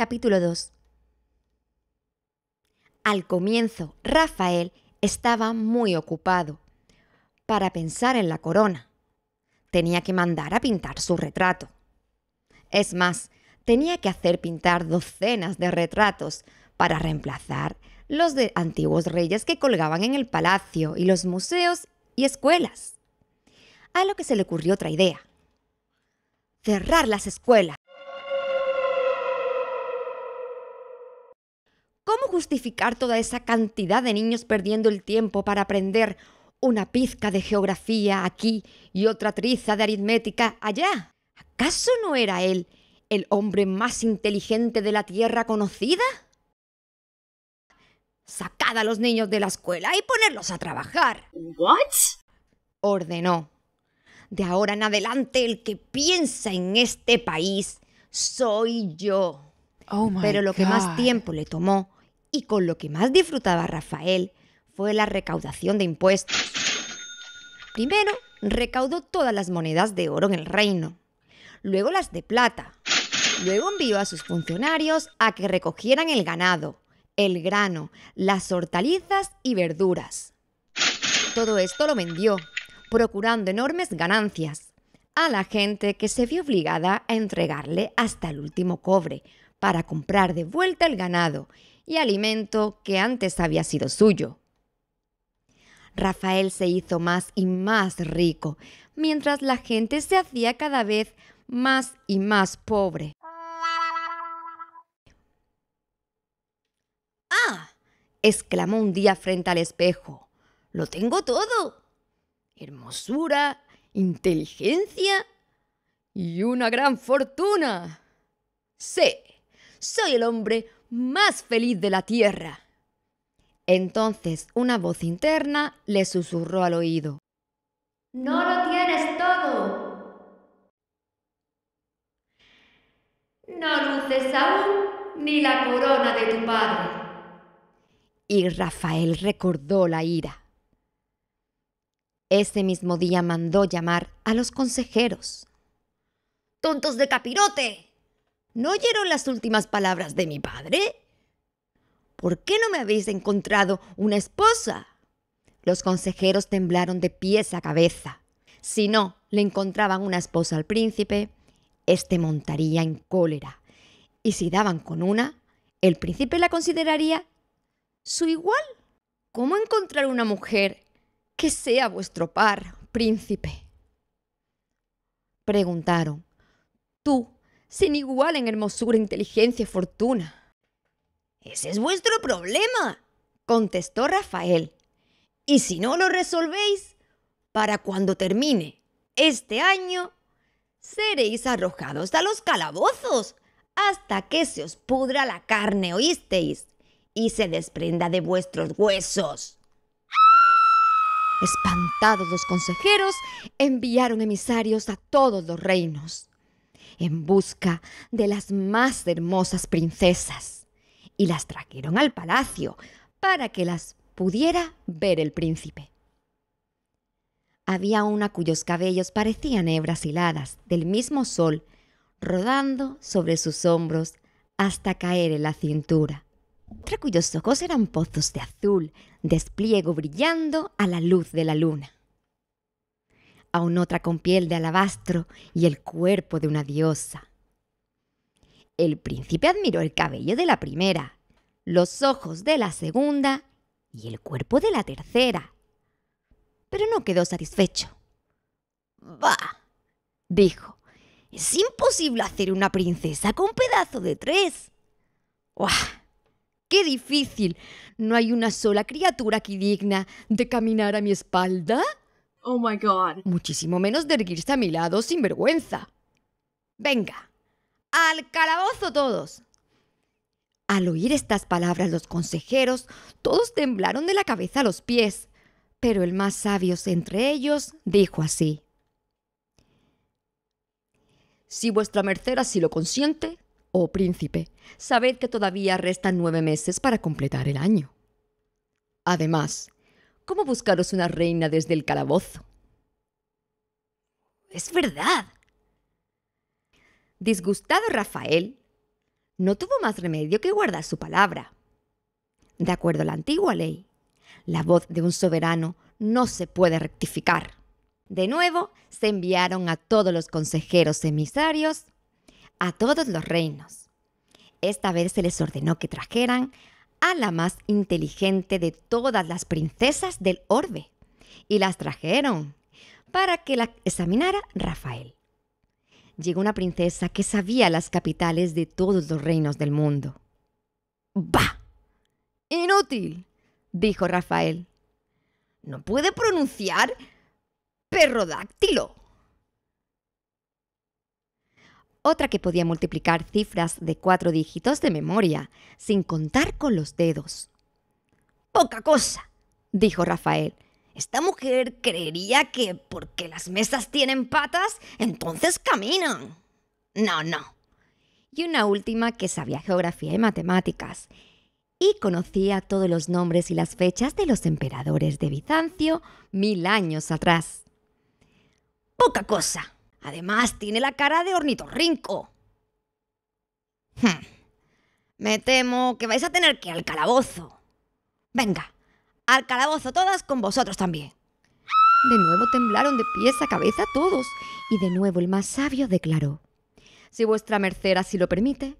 Capítulo 2. Al comienzo, Rafael estaba muy ocupado para pensar en la corona. Tenía que mandar a pintar su retrato. Es más, tenía que hacer pintar docenas de retratos para reemplazar los de antiguos reyes que colgaban en el palacio y los museos y escuelas. A lo que se le ocurrió otra idea. Cerrar las escuelas. justificar toda esa cantidad de niños perdiendo el tiempo para aprender una pizca de geografía aquí y otra triza de aritmética allá? ¿Acaso no era él el hombre más inteligente de la tierra conocida? Sacad a los niños de la escuela y ponerlos a trabajar. ¿What? ordenó. De ahora en adelante el que piensa en este país soy yo. Oh Pero lo que más tiempo le tomó y con lo que más disfrutaba Rafael fue la recaudación de impuestos. Primero, recaudó todas las monedas de oro en el reino, luego las de plata, luego envió a sus funcionarios a que recogieran el ganado, el grano, las hortalizas y verduras. Todo esto lo vendió, procurando enormes ganancias a la gente que se vio obligada a entregarle hasta el último cobre para comprar de vuelta el ganado y alimento que antes había sido suyo. Rafael se hizo más y más rico, mientras la gente se hacía cada vez más y más pobre. ¡Ah! exclamó un día frente al espejo. ¡Lo tengo todo! Hermosura, inteligencia y una gran fortuna. Sí, soy el hombre más feliz de la tierra. Entonces una voz interna le susurró al oído. No lo tienes todo. No luces aún ni la corona de tu padre. Y Rafael recordó la ira. Ese mismo día mandó llamar a los consejeros. ¡Tontos de capirote! ¿No oyeron las últimas palabras de mi padre? ¿Por qué no me habéis encontrado una esposa? Los consejeros temblaron de pies a cabeza. Si no le encontraban una esposa al príncipe, éste montaría en cólera. Y si daban con una, el príncipe la consideraría su igual. ¿Cómo encontrar una mujer que sea vuestro par, príncipe? Preguntaron. Tú sin igual en hermosura, inteligencia y fortuna. Ese es vuestro problema, contestó Rafael. Y si no lo resolvéis, para cuando termine este año, seréis arrojados a los calabozos hasta que se os pudra la carne, oísteis, y se desprenda de vuestros huesos. Espantados los consejeros, enviaron emisarios a todos los reinos en busca de las más hermosas princesas y las trajeron al palacio para que las pudiera ver el príncipe. Había una cuyos cabellos parecían hebras hiladas del mismo sol, rodando sobre sus hombros hasta caer en la cintura. Otra cuyos ojos eran pozos de azul, despliego brillando a la luz de la luna aún otra con piel de alabastro y el cuerpo de una diosa. El príncipe admiró el cabello de la primera, los ojos de la segunda y el cuerpo de la tercera, pero no quedó satisfecho. Bah, dijo, es imposible hacer una princesa con pedazo de tres. —¡Uah! ¡Qué difícil! ¿No hay una sola criatura aquí digna de caminar a mi espalda? Oh my God. Muchísimo menos de erguirse a mi lado sin vergüenza. Venga, al calabozo todos. Al oír estas palabras los consejeros, todos temblaron de la cabeza a los pies, pero el más sabio entre ellos dijo así. Si vuestra merced así lo consiente, oh príncipe, sabed que todavía restan nueve meses para completar el año. Además, ¿Cómo buscaros una reina desde el calabozo? Es verdad. Disgustado Rafael, no tuvo más remedio que guardar su palabra. De acuerdo a la antigua ley, la voz de un soberano no se puede rectificar. De nuevo, se enviaron a todos los consejeros emisarios a todos los reinos. Esta vez se les ordenó que trajeran a la más inteligente de todas las princesas del orbe y las trajeron para que la examinara Rafael. Llegó una princesa que sabía las capitales de todos los reinos del mundo. ¡Bah! ¡Inútil! dijo Rafael. No puede pronunciar perrodáctilo otra que podía multiplicar cifras de cuatro dígitos de memoria, sin contar con los dedos. Poca cosa, dijo Rafael. Esta mujer creería que porque las mesas tienen patas, entonces caminan. No, no. Y una última que sabía geografía y matemáticas, y conocía todos los nombres y las fechas de los emperadores de Bizancio mil años atrás. Poca cosa, Además, tiene la cara de ornitorrinco. Rinco. Hmm. Me temo que vais a tener que ir al calabozo. Venga, al calabozo todas con vosotros también. De nuevo temblaron de pies a cabeza todos, y de nuevo el más sabio declaró, Si vuestra merced así lo permite,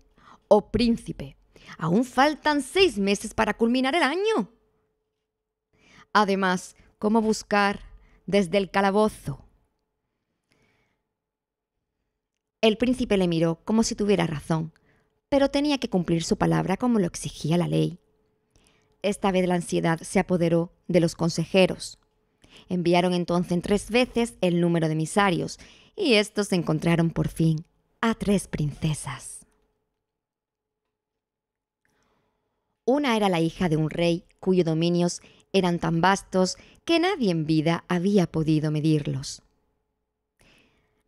oh príncipe, aún faltan seis meses para culminar el año. Además, ¿cómo buscar desde el calabozo El príncipe le miró como si tuviera razón, pero tenía que cumplir su palabra como lo exigía la ley. Esta vez la ansiedad se apoderó de los consejeros. Enviaron entonces tres veces el número de emisarios y estos encontraron por fin a tres princesas. Una era la hija de un rey cuyos dominios eran tan vastos que nadie en vida había podido medirlos.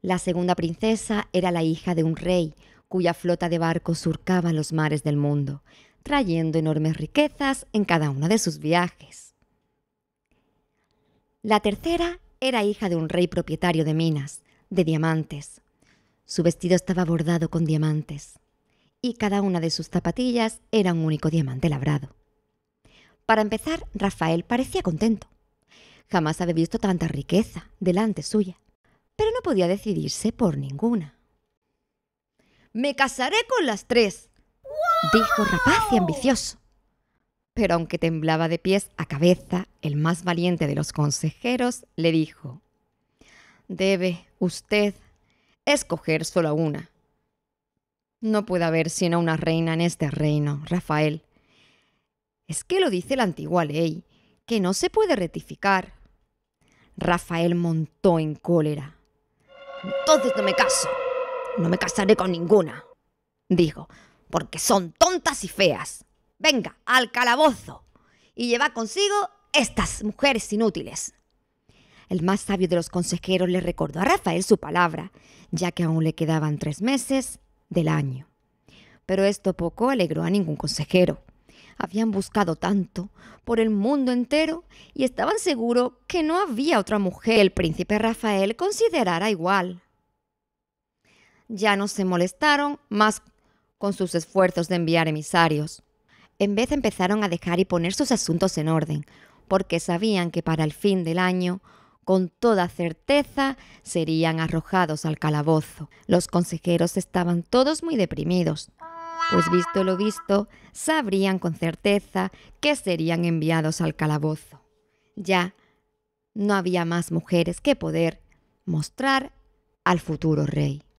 La segunda princesa era la hija de un rey, cuya flota de barcos surcaba los mares del mundo, trayendo enormes riquezas en cada uno de sus viajes. La tercera era hija de un rey propietario de minas, de diamantes. Su vestido estaba bordado con diamantes, y cada una de sus zapatillas era un único diamante labrado. Para empezar, Rafael parecía contento. Jamás había visto tanta riqueza delante suya pero no podía decidirse por ninguna. Me casaré con las tres, dijo rapaz y ambicioso. Pero aunque temblaba de pies a cabeza, el más valiente de los consejeros le dijo, Debe usted escoger solo una. No puede haber sino una reina en este reino, Rafael. Es que lo dice la antigua ley, que no se puede rectificar. Rafael montó en cólera. Entonces no me caso. No me casaré con ninguna. Dijo, porque son tontas y feas. Venga, al calabozo. Y lleva consigo estas mujeres inútiles. El más sabio de los consejeros le recordó a Rafael su palabra, ya que aún le quedaban tres meses del año. Pero esto poco alegró a ningún consejero. Habían buscado tanto por el mundo entero y estaban seguros que no había otra mujer que el príncipe Rafael considerara igual. Ya no se molestaron más con sus esfuerzos de enviar emisarios. En vez empezaron a dejar y poner sus asuntos en orden, porque sabían que para el fin del año con toda certeza serían arrojados al calabozo. Los consejeros estaban todos muy deprimidos pues visto lo visto, sabrían con certeza que serían enviados al calabozo. Ya no había más mujeres que poder mostrar al futuro rey.